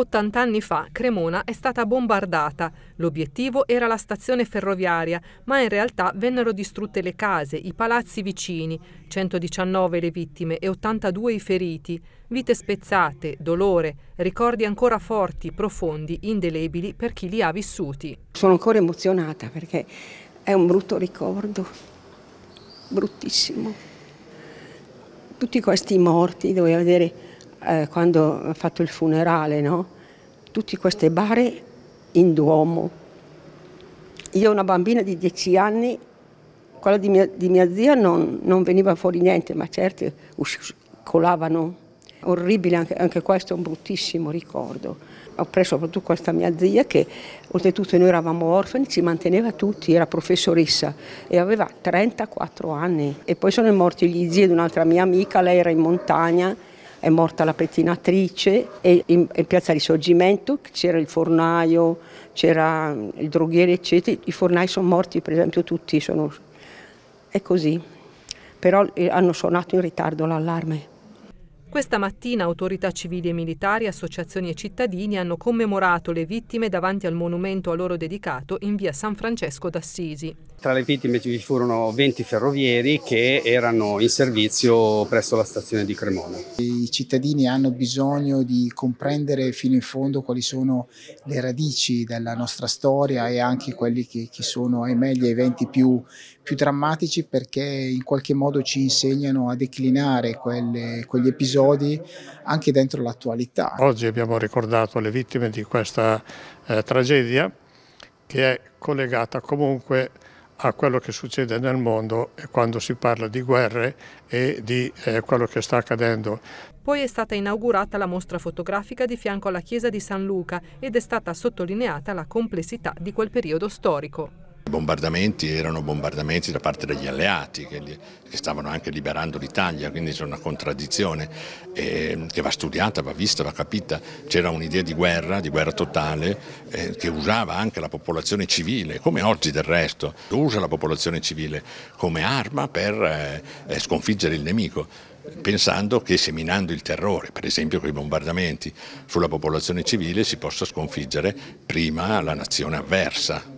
80 anni fa Cremona è stata bombardata. L'obiettivo era la stazione ferroviaria, ma in realtà vennero distrutte le case, i palazzi vicini, 119 le vittime e 82 i feriti. Vite spezzate, dolore, ricordi ancora forti, profondi, indelebili per chi li ha vissuti. Sono ancora emozionata perché è un brutto ricordo, bruttissimo. Tutti questi morti, dovevo vedere eh, quando ha fatto il funerale, no? tutte queste bare in Duomo. Io una bambina di 10 anni, quella di mia, di mia zia non, non, veniva fuori niente, ma certi colavano. Orribile, anche, anche questo è un bruttissimo ricordo. Ho preso soprattutto questa mia zia che oltretutto noi eravamo orfani, ci manteneva tutti, era professoressa e aveva 34 anni. E poi sono morti gli zii di un'altra mia amica, lei era in montagna è morta la pettinatrice e in, in piazza Risorgimento c'era il fornaio, c'era mm, il droghiere eccetera, i fornai sono morti per esempio tutti, sono... è così, però eh, hanno suonato in ritardo l'allarme. Questa mattina autorità civili e militari, associazioni e cittadini hanno commemorato le vittime davanti al monumento a loro dedicato in via San Francesco d'Assisi. Tra le vittime ci furono 20 ferrovieri che erano in servizio presso la stazione di Cremona. I cittadini hanno bisogno di comprendere fino in fondo quali sono le radici della nostra storia e anche quelli che, che sono, ahimè, gli eventi più, più, drammatici perché in qualche modo ci insegnano a declinare quelle, quegli episodi episodi anche dentro l'attualità. Oggi abbiamo ricordato le vittime di questa eh, tragedia che è collegata comunque a quello che succede nel mondo quando si parla di guerre e di eh, quello che sta accadendo. Poi è stata inaugurata la mostra fotografica di fianco alla chiesa di San Luca ed è stata sottolineata la complessità di quel periodo storico. I bombardamenti erano bombardamenti da parte degli alleati che, che stavano anche liberando l'Italia, quindi c'è una contraddizione eh, che va studiata, va vista, va capita. C'era un'idea di guerra, di guerra totale, eh, che usava anche la popolazione civile, come oggi del resto, usa la popolazione civile come arma per eh, eh sconfiggere il nemico pensando che seminando il terrore, per esempio con i bombardamenti, sulla popolazione civile si possa sconfiggere prima la nazione avversa.